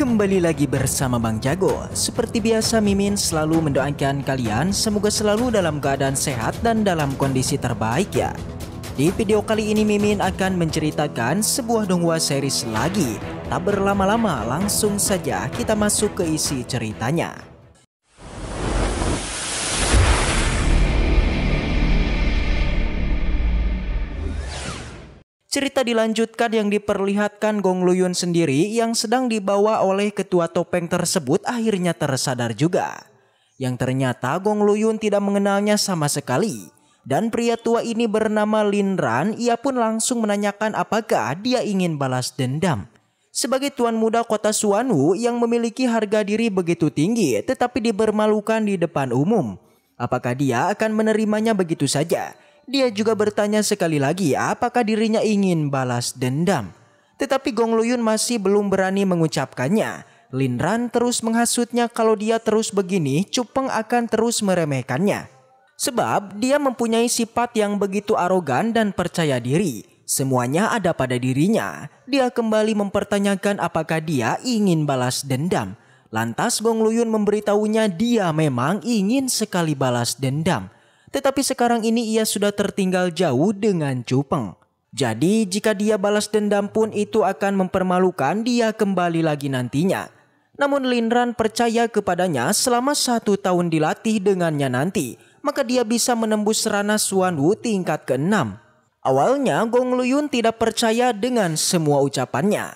Kembali lagi bersama Bang Jago. Seperti biasa Mimin selalu mendoakan kalian semoga selalu dalam keadaan sehat dan dalam kondisi terbaik ya. Di video kali ini Mimin akan menceritakan sebuah dongwa series lagi. Tak berlama-lama langsung saja kita masuk ke isi ceritanya. Cerita dilanjutkan yang diperlihatkan Gong Luyun sendiri yang sedang dibawa oleh ketua topeng tersebut akhirnya tersadar juga. Yang ternyata Gong Luyun tidak mengenalnya sama sekali. Dan pria tua ini bernama Lin Ran, ia pun langsung menanyakan apakah dia ingin balas dendam. Sebagai tuan muda kota Suanwu yang memiliki harga diri begitu tinggi tetapi dibermalukan di depan umum. Apakah dia akan menerimanya begitu saja? Dia juga bertanya sekali lagi apakah dirinya ingin balas dendam. Tetapi Gong Luyun masih belum berani mengucapkannya. Lin Ran terus menghasutnya kalau dia terus begini, Cupeng akan terus meremehkannya. Sebab dia mempunyai sifat yang begitu arogan dan percaya diri. Semuanya ada pada dirinya. Dia kembali mempertanyakan apakah dia ingin balas dendam. Lantas Gong Luyun memberitahunya dia memang ingin sekali balas dendam tetapi sekarang ini ia sudah tertinggal jauh dengan Cupeng. Jadi jika dia balas dendam pun itu akan mempermalukan dia kembali lagi nantinya. Namun Lin Ran percaya kepadanya selama satu tahun dilatih dengannya nanti, maka dia bisa menembus ranah Suan tingkat ke-6. Awalnya Gong Luyun tidak percaya dengan semua ucapannya.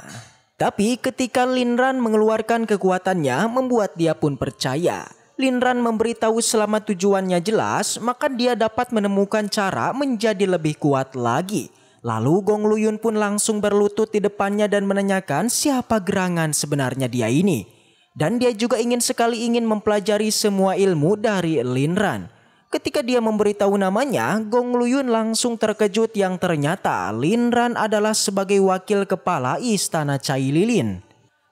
Tapi ketika Lin Ran mengeluarkan kekuatannya membuat dia pun percaya. Linran memberitahu selama tujuannya jelas, maka dia dapat menemukan cara menjadi lebih kuat lagi. Lalu Gong Luyun pun langsung berlutut di depannya dan menanyakan siapa gerangan sebenarnya dia ini. Dan dia juga ingin sekali ingin mempelajari semua ilmu dari Linran. Ketika dia memberitahu namanya, Gong Luyun langsung terkejut yang ternyata Linran adalah sebagai wakil kepala istana Cai Lilin.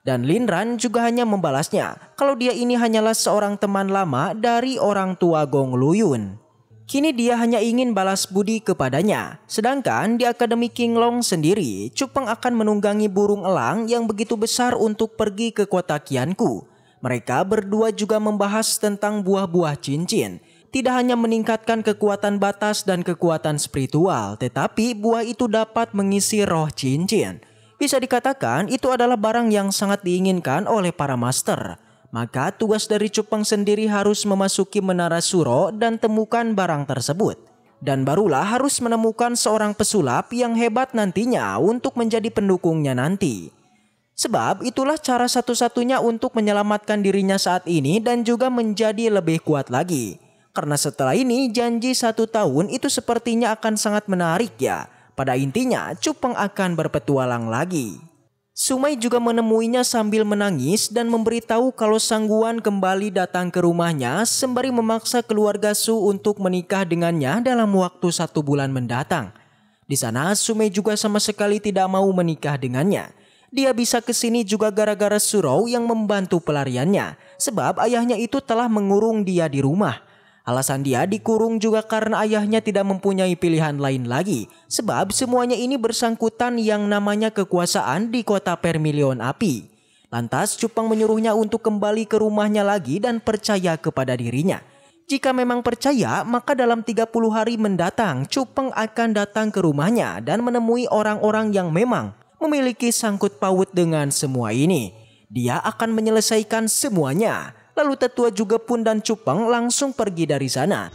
Dan Lin Ran juga hanya membalasnya kalau dia ini hanyalah seorang teman lama dari orang tua Gong Lu Yun. Kini dia hanya ingin balas budi kepadanya. Sedangkan di Akademi King Long sendiri, Cupeng akan menunggangi burung elang yang begitu besar untuk pergi ke kota Kianku. Mereka berdua juga membahas tentang buah-buah cincin. Tidak hanya meningkatkan kekuatan batas dan kekuatan spiritual, tetapi buah itu dapat mengisi roh cincin. Bisa dikatakan itu adalah barang yang sangat diinginkan oleh para master. Maka tugas dari Cupang sendiri harus memasuki menara Suro dan temukan barang tersebut. Dan barulah harus menemukan seorang pesulap yang hebat nantinya untuk menjadi pendukungnya nanti. Sebab itulah cara satu-satunya untuk menyelamatkan dirinya saat ini dan juga menjadi lebih kuat lagi. Karena setelah ini janji satu tahun itu sepertinya akan sangat menarik ya pada intinya, Cupeng akan berpetualang lagi. Sumai juga menemuinya sambil menangis dan memberitahu kalau Sangguan kembali datang ke rumahnya sembari memaksa keluarga Su untuk menikah dengannya dalam waktu satu bulan mendatang. Di sana Sumai juga sama sekali tidak mau menikah dengannya. Dia bisa ke sini juga gara-gara Surau yang membantu pelariannya sebab ayahnya itu telah mengurung dia di rumah. Alasan dia dikurung juga karena ayahnya tidak mempunyai pilihan lain lagi, sebab semuanya ini bersangkutan yang namanya kekuasaan di kota Permilion Api. Lantas Cupang menyuruhnya untuk kembali ke rumahnya lagi dan percaya kepada dirinya. Jika memang percaya, maka dalam 30 hari mendatang Cupang akan datang ke rumahnya dan menemui orang-orang yang memang memiliki sangkut paut dengan semua ini. Dia akan menyelesaikan semuanya. Lalu tetua juga pun dan Cupang langsung pergi dari sana.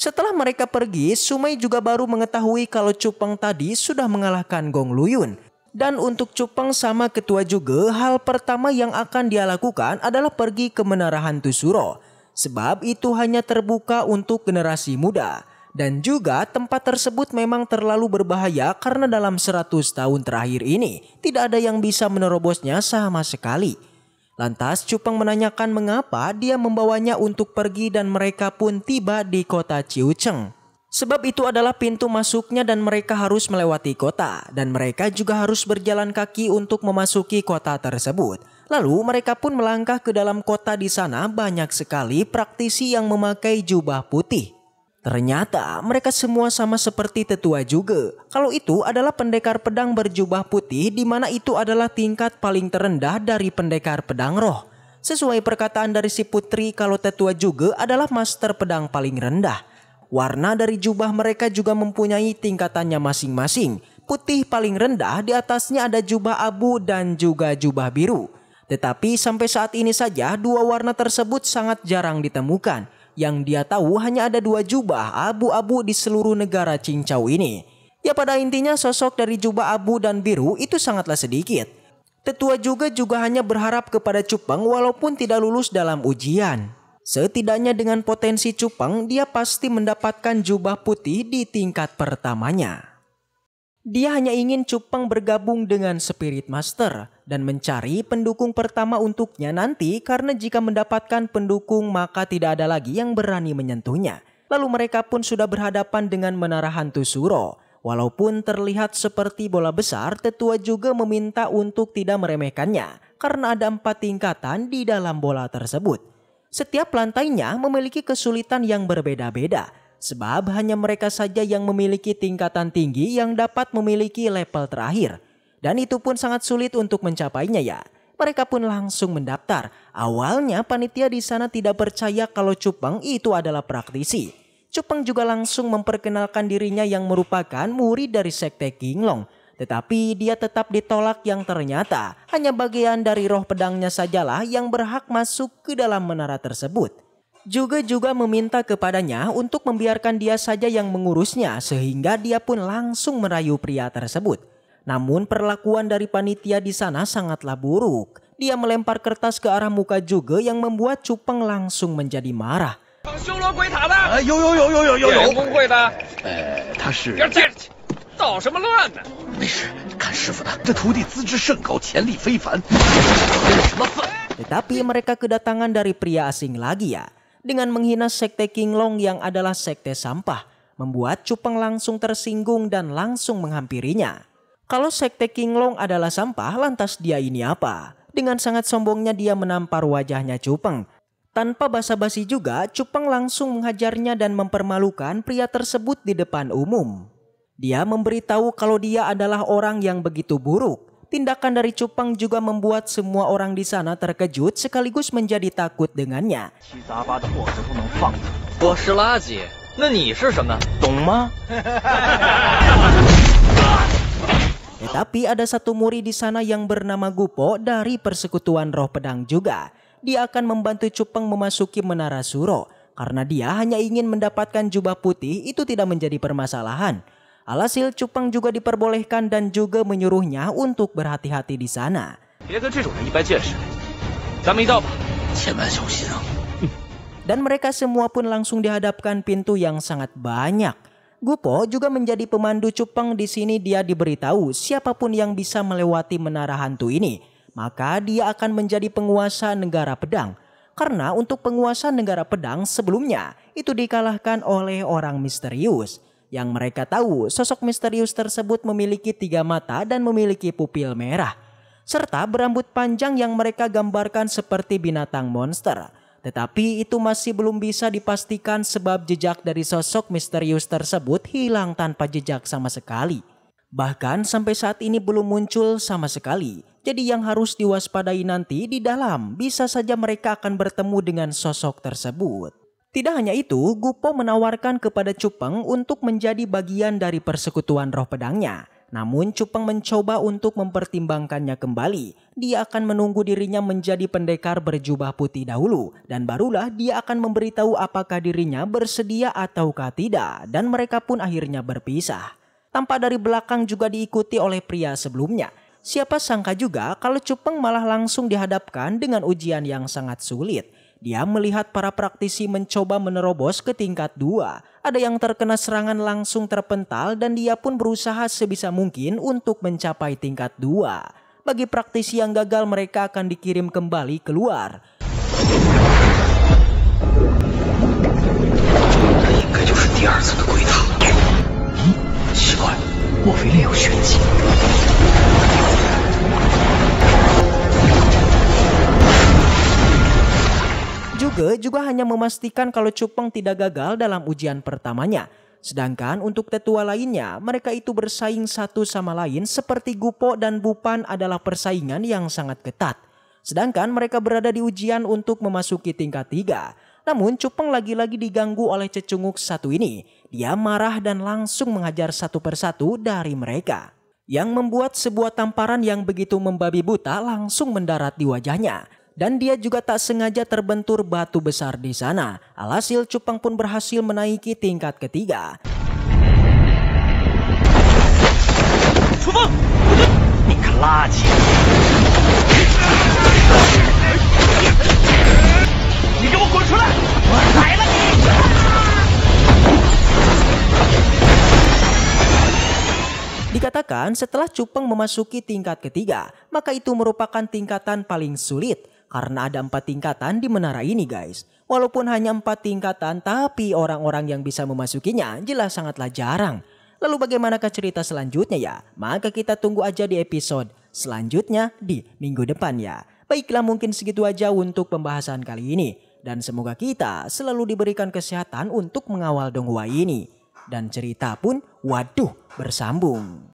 Setelah mereka pergi, Sumai juga baru mengetahui kalau Cupang tadi sudah mengalahkan Gong Luyun. Dan untuk Cupang sama ketua juga, hal pertama yang akan dia lakukan adalah pergi ke Menara Hantu Suro. Sebab itu hanya terbuka untuk generasi muda. Dan juga tempat tersebut memang terlalu berbahaya karena dalam 100 tahun terakhir ini tidak ada yang bisa menerobosnya sama sekali. Lantas Cupang menanyakan mengapa dia membawanya untuk pergi dan mereka pun tiba di kota Ciuceng. Sebab itu adalah pintu masuknya dan mereka harus melewati kota dan mereka juga harus berjalan kaki untuk memasuki kota tersebut. Lalu mereka pun melangkah ke dalam kota di sana banyak sekali praktisi yang memakai jubah putih. Ternyata mereka semua sama seperti tetua juga. Kalau itu adalah pendekar pedang berjubah putih di mana itu adalah tingkat paling terendah dari pendekar pedang roh. Sesuai perkataan dari si putri kalau tetua juga adalah master pedang paling rendah. Warna dari jubah mereka juga mempunyai tingkatannya masing-masing. Putih paling rendah di atasnya ada jubah abu dan juga jubah biru. Tetapi sampai saat ini saja dua warna tersebut sangat jarang ditemukan yang dia tahu hanya ada dua jubah abu-abu di seluruh negara cincau ini. Ya pada intinya sosok dari jubah abu dan biru itu sangatlah sedikit. Tetua juga juga hanya berharap kepada Cupang, walaupun tidak lulus dalam ujian. Setidaknya dengan potensi Cupang dia pasti mendapatkan jubah putih di tingkat pertamanya. Dia hanya ingin Cupang bergabung dengan Spirit Master dan mencari pendukung pertama untuknya nanti karena jika mendapatkan pendukung maka tidak ada lagi yang berani menyentuhnya. Lalu mereka pun sudah berhadapan dengan menara hantu Suro. Walaupun terlihat seperti bola besar, tetua juga meminta untuk tidak meremehkannya karena ada empat tingkatan di dalam bola tersebut. Setiap lantainya memiliki kesulitan yang berbeda-beda sebab hanya mereka saja yang memiliki tingkatan tinggi yang dapat memiliki level terakhir – dan itu pun sangat sulit untuk mencapainya ya. Mereka pun langsung mendaftar. Awalnya panitia di sana tidak percaya kalau Cupang itu adalah praktisi. Cupang juga langsung memperkenalkan dirinya yang merupakan murid dari sekte Kinglong. Tetapi dia tetap ditolak yang ternyata hanya bagian dari roh pedangnya sajalah yang berhak masuk ke dalam menara tersebut. Juga juga meminta kepadanya untuk membiarkan dia saja yang mengurusnya sehingga dia pun langsung merayu pria tersebut. Namun perlakuan dari panitia di sana sangatlah buruk. Dia melempar kertas ke arah muka juga yang membuat Cupeng langsung menjadi marah. Eh, Tetapi mereka kedatangan dari pria asing lagi ya. Dengan menghina sekte Kinglong yang adalah sekte sampah. Membuat Cupeng langsung tersinggung dan langsung menghampirinya. Kalau sekte King Long adalah sampah, lantas dia ini apa? Dengan sangat sombongnya dia menampar wajahnya Cupeng. Tanpa basa-basi juga, Cupeng langsung menghajarnya dan mempermalukan pria tersebut di depan umum. Dia memberitahu kalau dia adalah orang yang begitu buruk. Tindakan dari Cupeng juga membuat semua orang di sana terkejut sekaligus menjadi takut dengannya. 我是垃圾，那你是什么？懂吗？Tapi ada satu murid di sana yang bernama Gupo dari persekutuan roh pedang juga. Dia akan membantu Cupeng memasuki Menara Suro. Karena dia hanya ingin mendapatkan jubah putih itu tidak menjadi permasalahan. Alhasil Cupeng juga diperbolehkan dan juga menyuruhnya untuk berhati-hati di sana. Dan mereka semua pun langsung dihadapkan pintu yang sangat banyak. Gupo juga menjadi pemandu cupang di sini dia diberitahu siapapun yang bisa melewati menara hantu ini, maka dia akan menjadi penguasa negara pedang. Karena untuk penguasa negara pedang sebelumnya itu dikalahkan oleh orang misterius. Yang mereka tahu sosok misterius tersebut memiliki tiga mata dan memiliki pupil merah. Serta berambut panjang yang mereka gambarkan seperti binatang monster. Tetapi itu masih belum bisa dipastikan sebab jejak dari sosok misterius tersebut hilang tanpa jejak sama sekali. Bahkan sampai saat ini belum muncul sama sekali. Jadi yang harus diwaspadai nanti di dalam bisa saja mereka akan bertemu dengan sosok tersebut. Tidak hanya itu, Gupo menawarkan kepada Cupeng untuk menjadi bagian dari persekutuan roh pedangnya. Namun Cupang mencoba untuk mempertimbangkannya kembali. Dia akan menunggu dirinya menjadi pendekar berjubah putih dahulu dan barulah dia akan memberitahu apakah dirinya bersedia ataukah tidak dan mereka pun akhirnya berpisah. Tanpa dari belakang juga diikuti oleh pria sebelumnya. Siapa sangka juga kalau Cupeng malah langsung dihadapkan dengan ujian yang sangat sulit. Dia melihat para praktisi mencoba menerobos ke tingkat dua. Ada yang terkena serangan langsung terpental dan dia pun berusaha sebisa mungkin untuk mencapai tingkat dua. Bagi praktisi yang gagal mereka akan dikirim kembali keluar. juga hanya memastikan kalau Cupeng tidak gagal dalam ujian pertamanya. Sedangkan untuk tetua lainnya, mereka itu bersaing satu sama lain seperti Gupo dan Bupan adalah persaingan yang sangat ketat. Sedangkan mereka berada di ujian untuk memasuki tingkat tiga. Namun Cupeng lagi-lagi diganggu oleh cecunguk satu ini. Dia marah dan langsung menghajar satu persatu dari mereka yang membuat sebuah tamparan yang begitu membabi buta langsung mendarat di wajahnya dan dia juga tak sengaja terbentur batu besar di sana. Alhasil Cupang pun berhasil menaiki tingkat ketiga. Cupang! Dikatakan setelah Cupang memasuki tingkat ketiga, maka itu merupakan tingkatan paling sulit karena ada empat tingkatan di menara ini guys. Walaupun hanya empat tingkatan tapi orang-orang yang bisa memasukinya jelas sangatlah jarang. Lalu bagaimanakah cerita selanjutnya ya? Maka kita tunggu aja di episode selanjutnya di minggu depan ya. Baiklah mungkin segitu aja untuk pembahasan kali ini. Dan semoga kita selalu diberikan kesehatan untuk mengawal Donghua ini. Dan cerita pun waduh bersambung.